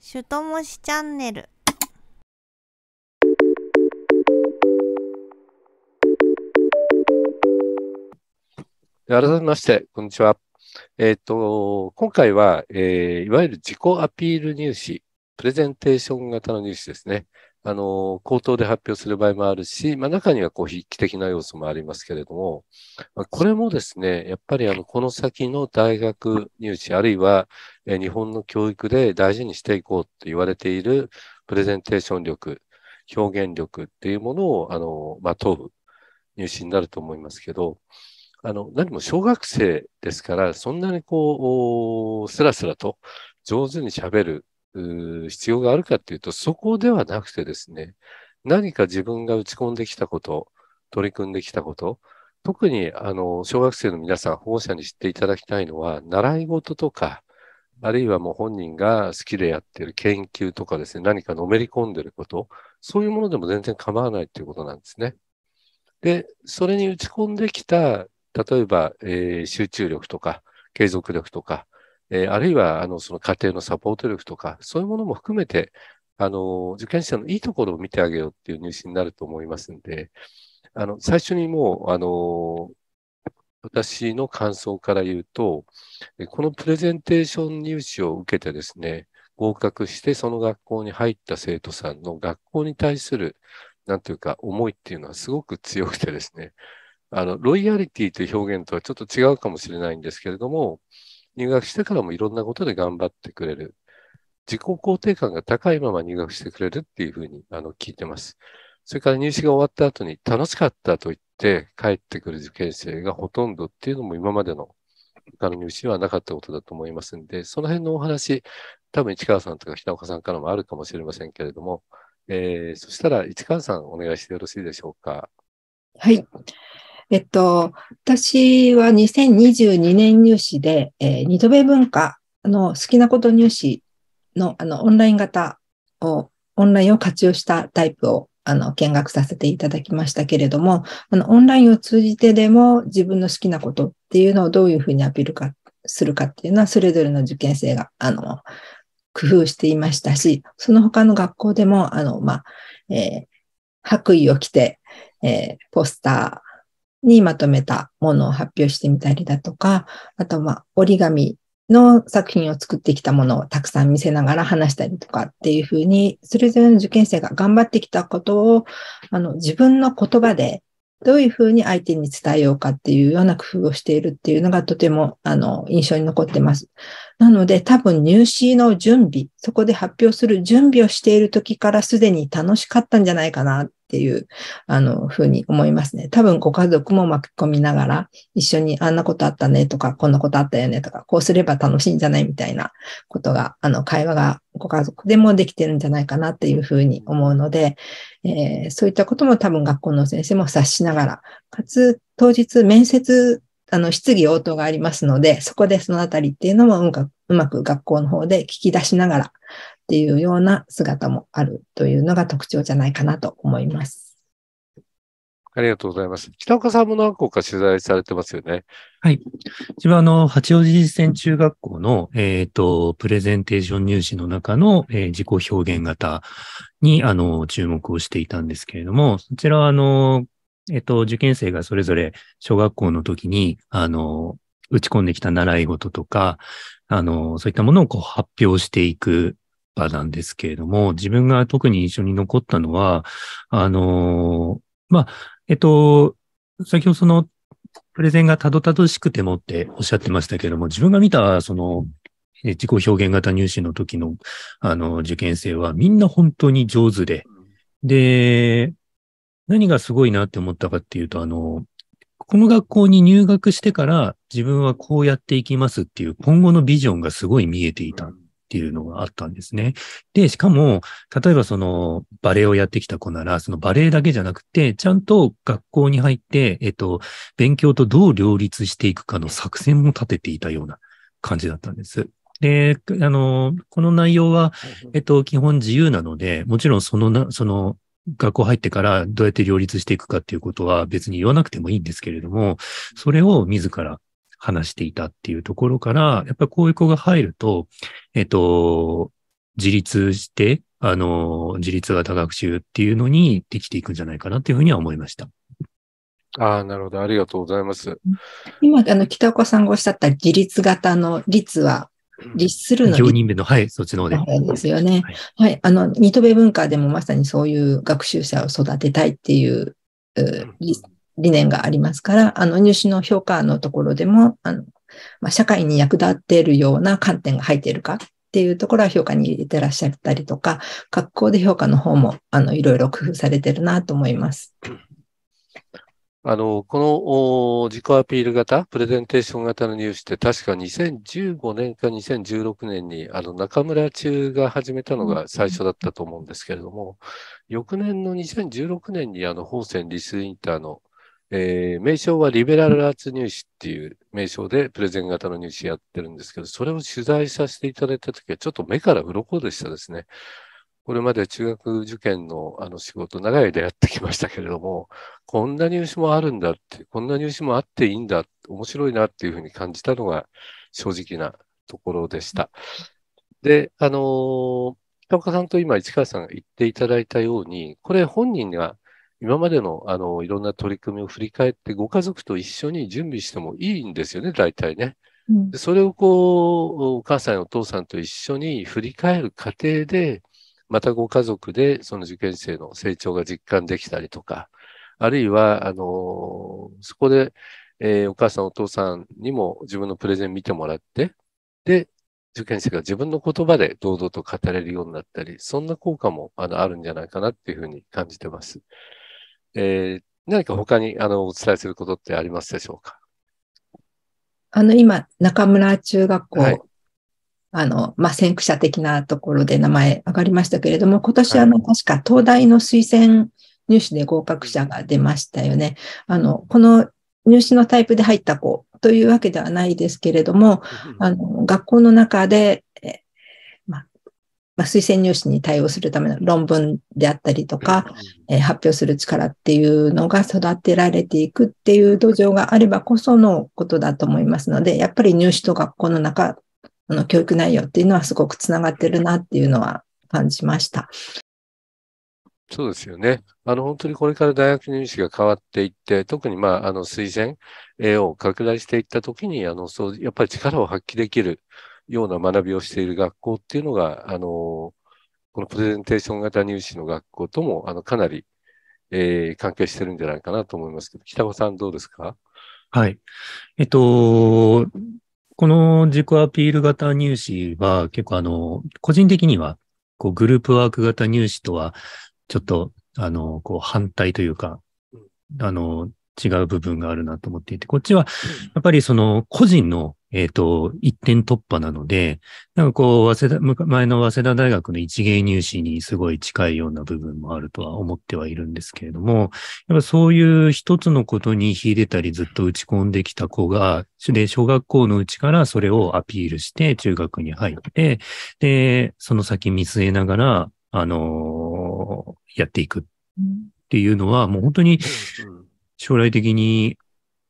しゅともしチャンネル改めまして、こんにちは。えっ、ー、と、今回は、えー、いわゆる自己アピール入試、プレゼンテーション型の入試ですね。あの、口頭で発表する場合もあるし、まあ、中にはこう、筆記的な要素もありますけれども、まあ、これもですね、やっぱりあの、この先の大学入試、あるいは、え日本の教育で大事にしていこうと言われているプレゼンテーション力、表現力っていうものを、あの、まあ、問う入試になると思いますけど、あの、何も小学生ですから、そんなにこう、スラスラと上手に喋る必要があるかっていうと、そこではなくてですね、何か自分が打ち込んできたこと、取り組んできたこと、特にあの小学生の皆さん、保護者に知っていただきたいのは、習い事とか、あるいはもう本人が好きでやってる研究とかですね、何かのめり込んでること、そういうものでも全然構わないっていうことなんですね。で、それに打ち込んできた、例えば、えー、集中力とか、継続力とか、えー、あるいは、あの、その家庭のサポート力とか、そういうものも含めて、あの、受験者のいいところを見てあげようっていう入試になると思いますんで、あの、最初にもう、あの、私の感想から言うと、このプレゼンテーション入試を受けてですね、合格してその学校に入った生徒さんの学校に対する、なんというか、思いっていうのはすごく強くてですね、あの、ロイヤリティという表現とはちょっと違うかもしれないんですけれども、入学してからもいろんなことで頑張ってくれる。自己肯定感が高いまま入学してくれるっていうふうにあの聞いてます。それから入試が終わった後に楽しかったと言って帰ってくる受験生がほとんどっていうのも今までの他の入試はなかったことだと思いますんで、その辺のお話、多分市川さんとか北岡さんからもあるかもしれませんけれども、えー、そしたら市川さんお願いしてよろしいでしょうか。はい。えっと、私は2022年入試で、えー、二度目文化の好きなこと入試のあのオンライン型を、オンラインを活用したタイプをあの見学させていただきましたけれども、あのオンラインを通じてでも自分の好きなことっていうのをどういうふうにアピールかするかっていうのは、それぞれの受験生が、あの、工夫していましたし、その他の学校でも、あの、まあ、えー、白衣を着て、えー、ポスター、にまとめたものを発表してみたりだとか、あとあ折り紙の作品を作ってきたものをたくさん見せながら話したりとかっていうふうに、それぞれの受験生が頑張ってきたことを、あの、自分の言葉でどういうふうに相手に伝えようかっていうような工夫をしているっていうのがとても、あの、印象に残ってます。なので多分入試の準備、そこで発表する準備をしている時からすでに楽しかったんじゃないかなっていう、あの、ふうに思いますね。多分ご家族も巻き込みながら、一緒にあんなことあったねとか、こんなことあったよねとか、こうすれば楽しいんじゃないみたいなことが、あの、会話がご家族でもできてるんじゃないかなっていうふうに思うので、えー、そういったことも多分学校の先生も察しながら、かつ当日面接あの、質疑応答がありますので、そこでそのあたりっていうのもうまく学校の方で聞き出しながらっていうような姿もあるというのが特徴じゃないかなと思います。ありがとうございます。北岡さんも何校か取材されてますよね。はい。一番あの、八王子実践中学校の、えっ、ー、と、プレゼンテーション入試の中の、えー、自己表現型に、あの、注目をしていたんですけれども、そちらはあの、えっと、受験生がそれぞれ小学校の時に、あの、打ち込んできた習い事とか、あの、そういったものをこう発表していく場なんですけれども、自分が特に印象に残ったのは、あの、まあ、えっと、先ほどその、プレゼンがたどたどしくてもっておっしゃってましたけれども、自分が見た、その、自己表現型入試の時の、あの、受験生はみんな本当に上手で、で、何がすごいなって思ったかっていうと、あの、この学校に入学してから自分はこうやっていきますっていう今後のビジョンがすごい見えていたっていうのがあったんですね。で、しかも、例えばそのバレエをやってきた子なら、そのバレエだけじゃなくて、ちゃんと学校に入って、えっと、勉強とどう両立していくかの作戦も立てていたような感じだったんです。で、あの、この内容は、えっと、基本自由なので、もちろんそのな、その学校入ってからどうやって両立していくかっていうことは別に言わなくてもいいんですけれども、それを自ら話していたっていうところから、やっぱりこういう子が入ると、えっと、自立して、あの、自立型学習っていうのにできていくんじゃないかなっていうふうには思いました。ああ、なるほど。ありがとうございます。今、あの、北岡さんがおっしゃった自立型の率は、律するの行人弁の、はい、そっちの方で。ですよね。はい、はい、あの、ニトベ文化でもまさにそういう学習者を育てたいっていう、う理念がありますから、あの、入試の評価のところでも、あの、まあ、社会に役立っているような観点が入っているかっていうところは評価に入れてらっしゃったりとか、学校で評価の方も、あの、いろいろ工夫されてるなと思います。あの、この自己アピール型、プレゼンテーション型の入試って確か2015年か2016年にあの中村中が始めたのが最初だったと思うんですけれども、翌年の2016年にあの、法線リスインターの、えー、名称はリベラルアーツ入試っていう名称でプレゼン型の入試やってるんですけど、それを取材させていただいた時はちょっと目から鱗でしたですね。これまで中学受験のあの仕事、長い間やってきましたけれども、こんな入試もあるんだって、こんな入試もあっていいんだ、面白いなっていうふうに感じたのが正直なところでした。で、あのー、北岡さんと今市川さんが言っていただいたように、これ本人が今までのあのいろんな取り組みを振り返って、ご家族と一緒に準備してもいいんですよね、大体ね。でそれをこう、お母さんやお父さんと一緒に振り返る過程で、またご家族でその受験生の成長が実感できたりとか、あるいは、あの、そこで、えー、お母さんお父さんにも自分のプレゼン見てもらって、で、受験生が自分の言葉で堂々と語れるようになったり、そんな効果もあのあるんじゃないかなっていうふうに感じてます。えー、何か他にあのお伝えすることってありますでしょうかあの、今、中村中学校あの、まあ、先駆者的なところで名前上がりましたけれども、今年あの、確か東大の推薦入試で合格者が出ましたよね。あの、この入試のタイプで入った子というわけではないですけれども、あの、学校の中で、まあ、まあ、推薦入試に対応するための論文であったりとか、え発表する力っていうのが育てられていくっていう土壌があればこそのことだと思いますので、やっぱり入試と学校の中あの教育内容っていうのはすごくつながってるなっていうのは感じました。そうですよね。あの、本当にこれから大学入試が変わっていって、特に、まあ、あの、推薦を拡大していったときに、あの、そう、やっぱり力を発揮できるような学びをしている学校っていうのが、あの、このプレゼンテーション型入試の学校とも、あの、かなり、えー、関係してるんじゃないかなと思いますけど、北尾さんどうですかはい。えっと、この自己アピール型入試は結構あの、個人的にはこうグループワーク型入試とはちょっとあの、こう反対というか、あの、違う部分があるなと思っていて、こっちはやっぱりその個人のえっ、ー、と、一点突破なので、なんかこう、早稲田、前の早稲田大学の一芸入試にすごい近いような部分もあるとは思ってはいるんですけれども、やっぱそういう一つのことに秀でたりずっと打ち込んできた子が、で、小学校のうちからそれをアピールして中学に入って、で、その先見据えながら、あのー、やっていくっていうのは、もう本当に将来的に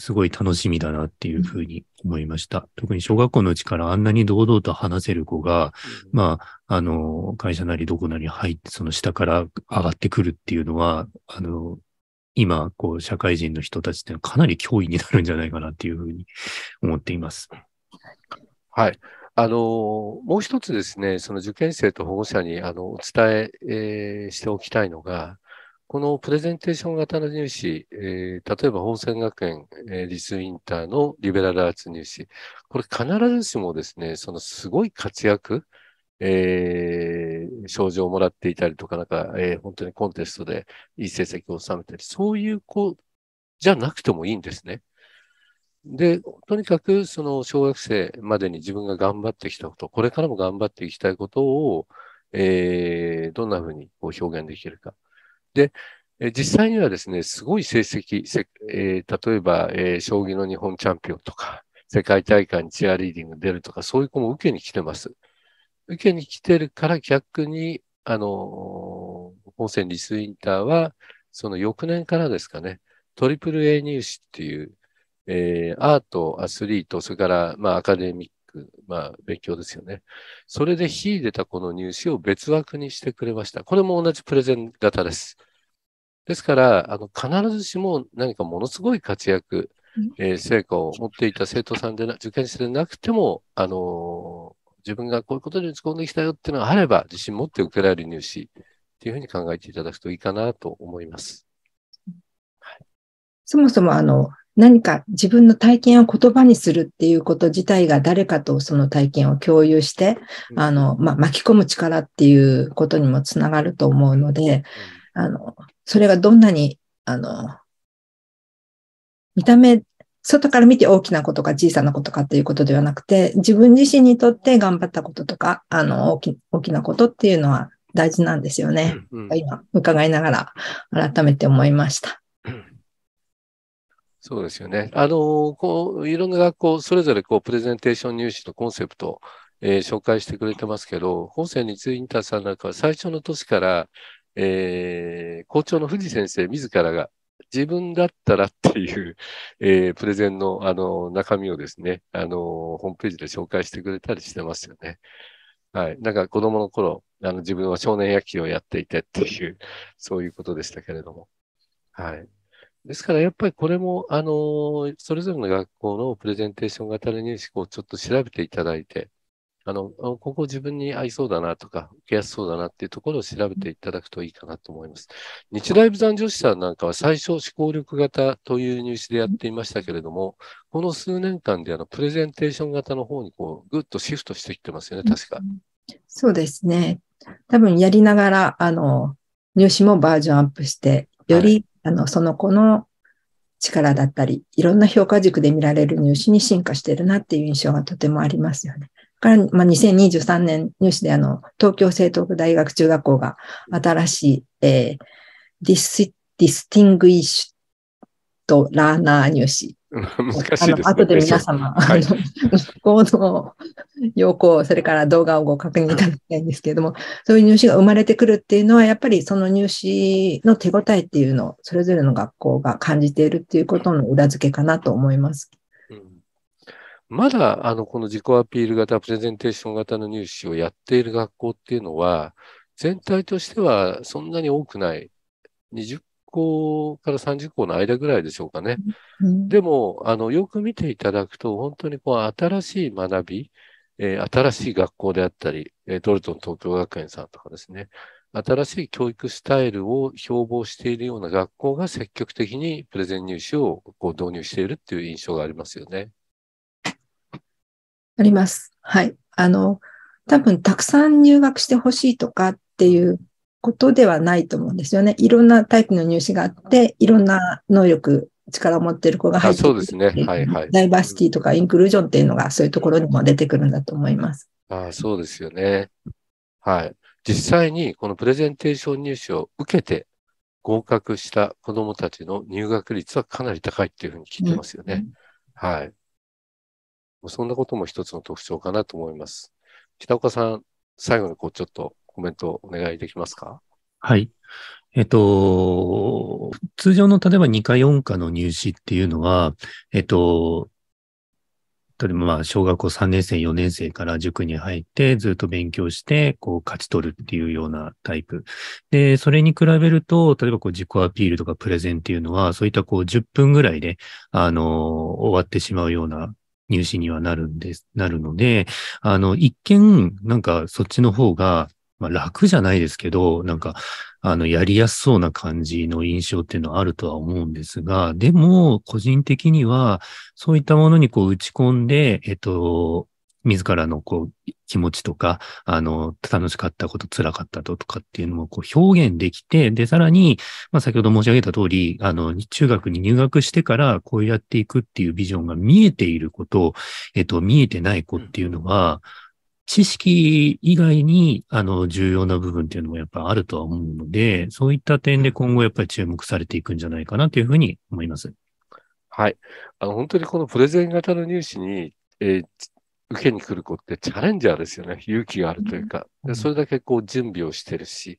すごい楽しみだなっていうふうに思いました。特に小学校のうちからあんなに堂々と話せる子が、うん、まあ、あの、会社なりどこなり入って、その下から上がってくるっていうのは、あの、今、こう、社会人の人たちってかなり脅威になるんじゃないかなっていうふうに思っています。はい。あの、もう一つですね、その受験生と保護者に、あの、お伝ええー、しておきたいのが、このプレゼンテーション型の入試、えー、例えば法政学園、えー、数インターのリベラルアーツ入試、これ必ずしもですね、そのすごい活躍、えー、賞状をもらっていたりとか、なんか、えー、本当にコンテストでいい成績を収めたり、そういう子じゃなくてもいいんですね。で、とにかくその小学生までに自分が頑張ってきたこと、これからも頑張っていきたいことを、えー、どんなふうにこう表現できるか。で、実際にはですね、すごい成績、えー、例えば、えー、将棋の日本チャンピオンとか、世界大会にチアリーディング出るとか、そういう子も受けに来てます。受けに来てるから逆に、あの、本戦リスインターは、その翌年からですかね、トリプル A 入試っていう、えー、アート、アスリート、それから、まあ、アカデミッまあ、勉強ですよね。それで秀でたこの入試を別枠にしてくれました。これも同じプレゼン型です。ですから、あの、必ずしも何かものすごい活躍、えー、成果を持っていた生徒さんでな、受験生でなくても、あのー、自分がこういうことに打ち込んできたよっていうのがあれば、自信持って受けられる入試っていうふうに考えていただくといいかなと思います。そもそもあの、何か自分の体験を言葉にするっていうこと自体が誰かとその体験を共有して、あの、まあ、巻き込む力っていうことにもつながると思うので、あの、それがどんなに、あの、見た目、外から見て大きなことか小さなことかっていうことではなくて、自分自身にとって頑張ったこととか、あの、大き大きなことっていうのは大事なんですよね。うんうん、今、伺いながら改めて思いました。そうですよね。あの、こう、いろんな学校、それぞれこう、プレゼンテーション入試のコンセプト、えー、紹介してくれてますけど、本選立インターさんなんかは最初の年から、えー、校長の藤先生自らが自分だったらっていう、えー、プレゼンのあの中身をですね、あの、ホームページで紹介してくれたりしてますよね。はい。なんか子供の頃、あの自分は少年野球をやっていてっていう、そういうことでしたけれども。はい。ですからやっぱりこれも、あの、それぞれの学校のプレゼンテーション型の入試をちょっと調べていただいて、あの、ここ自分に合いそうだなとか、受けやすそうだなっていうところを調べていただくといいかなと思います。日大部残女子さんなんかは最初、思考力型という入試でやっていましたけれども、この数年間であの、プレゼンテーション型の方にこう、ぐっとシフトしてきてますよね、確か。そうですね。多分やりながら、あの、入試もバージョンアップして、よりあの、その子の力だったり、いろんな評価軸で見られる入試に進化してるなっていう印象がとてもありますよね。から、まあ、2023年入試であの、東京政徒区大学中学校が新しい、えー、ディス、ディスティングイッシュとラーナー入試 難しいですね。あの後で皆様、はい、行動 要項、それから動画をご確認いただきたいんですけれども、そういう入試が生まれてくるっていうのは、やっぱりその入試の手応えっていうのを、それぞれの学校が感じているっていうことの裏付けかなと思います。うん、まだ、あの、この自己アピール型、プレゼンテーション型の入試をやっている学校っていうのは、全体としてはそんなに多くない。校から30校の間ぐらいでしょうかね。うん、でも、あの、よく見ていただくと、本当にこう、新しい学び、えー、新しい学校であったり、えー、ドルトン東京学園さんとかですね、新しい教育スタイルを標榜しているような学校が積極的にプレゼン入試をこう導入しているっていう印象がありますよね。あります。はい。あの、多分たくさん入学してほしいとかっていうことではないと思うんですよね。いろんなタイプの入試があって、いろんな能力、力を持ってる子が入ってそうですね。はいはい。ダイバーシティとかインクルージョンっていうのがそういうところにも出てくるんだと思います。ああ、そうですよね。はい。実際にこのプレゼンテーション入試を受けて合格した子供たちの入学率はかなり高いっていうふうに聞いてますよね。うん、はい。そんなことも一つの特徴かなと思います。北岡さん、最後にこうちょっとコメントお願いできますかはい。えっと、通常の例えば2科4科の入試っていうのは、えっと、例えばまあ小学校3年生、4年生から塾に入ってずっと勉強して、こう勝ち取るっていうようなタイプ。で、それに比べると、例えばこう自己アピールとかプレゼンっていうのは、そういったこう10分ぐらいで、あの、終わってしまうような入試にはなるんです、なるので、あの、一見、なんかそっちの方が、まあ、楽じゃないですけど、なんか、あの、やりやすそうな感じの印象っていうのはあるとは思うんですが、でも、個人的には、そういったものにこう打ち込んで、えっと、自らのこう気持ちとか、あの、楽しかったこと、辛かったとかっていうのもこう表現できて、で、さらに、まあ、先ほど申し上げた通り、あの、中学に入学してからこうやっていくっていうビジョンが見えていること、えっと、見えてない子っていうのは、知識以外に、あの、重要な部分っていうのもやっぱあるとは思うので、そういった点で今後やっぱり注目されていくんじゃないかなというふうに思います。はい。あの、本当にこのプレゼン型の入試に、えー、受けに来る子ってチャレンジャーですよね。勇気があるというか。でそれだけこう準備をしてるし、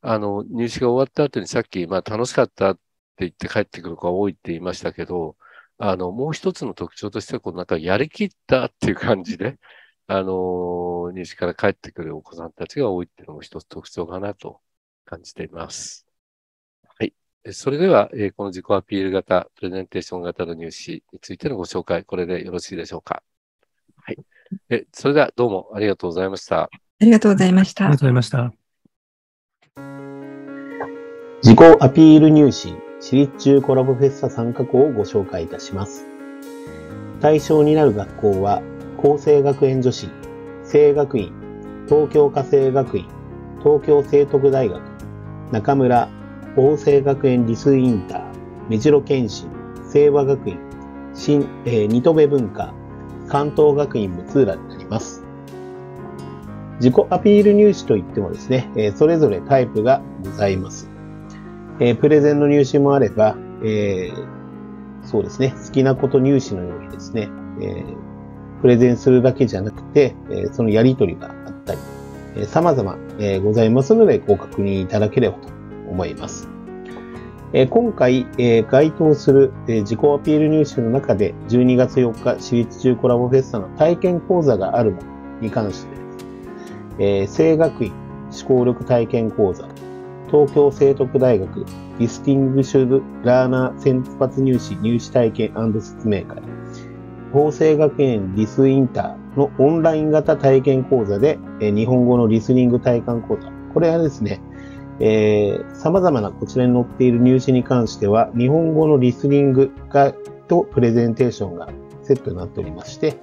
あの、入試が終わった後にさっき、まあ楽しかったって言って帰ってくる子が多いって言いましたけど、あの、もう一つの特徴としては、このなんかやりきったっていう感じで、あの、西から帰ってくるお子さんたちが多いっていうのも一つ特徴かなと感じています。はい。それでは、えー、この自己アピール型、プレゼンテーション型の入試についてのご紹介、これでよろしいでしょうか。はい。えそれではどうもありがとうございました。ありがとうございました。ありがとうございました。自己アピール入試、私立中コラボフェスタ参加校をご紹介いたします。対象になる学校は、厚生学園女子、聖学院、東京家政学院、東京聖徳大学、中村、法生学園理数インター、目白健信、清和学院、新、えー、二戸文化、関東学院六浦になります。自己アピール入試といってもですね、えー、それぞれタイプがございます。えー、プレゼンの入試もあれば、えー、そうですね、好きなこと入試のようにですね、えー、プレゼンするだけじゃなくて、えそのやりとりがあったり、え様々、えございますのでご確認いただければと思います。え今回、え該当する、え自己アピール入試の中で12月4日私立中コラボフェスタの体験講座があるものに関してです、え学院思考力体験講座、東京聖徳大学ディスティングシューラーナー選抜入試入試体験説明会、法政学園リスインターのオンライン型体験講座で、え日本語のリスニング体感講座。これはですね、えー、様々なこちらに載っている入試に関しては、日本語のリスニングがとプレゼンテーションがセットになっておりまして、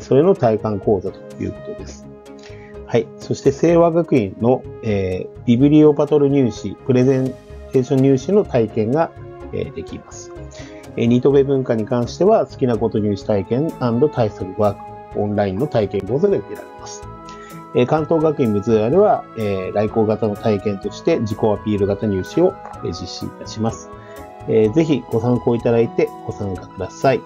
それの体感講座ということです。はい。そして、清和学院の、えー、ビブリオバトル入試、プレゼンテーション入試の体験が、えー、できます。ニトベ文化に関しては、好きなこと入試体験対策ワーク、オンラインの体験講座で受けられます。え関東学院松浦では、え来校型の体験として自己アピール型入試を、え実施いたします。えぜひご参考いただいてご参加ください。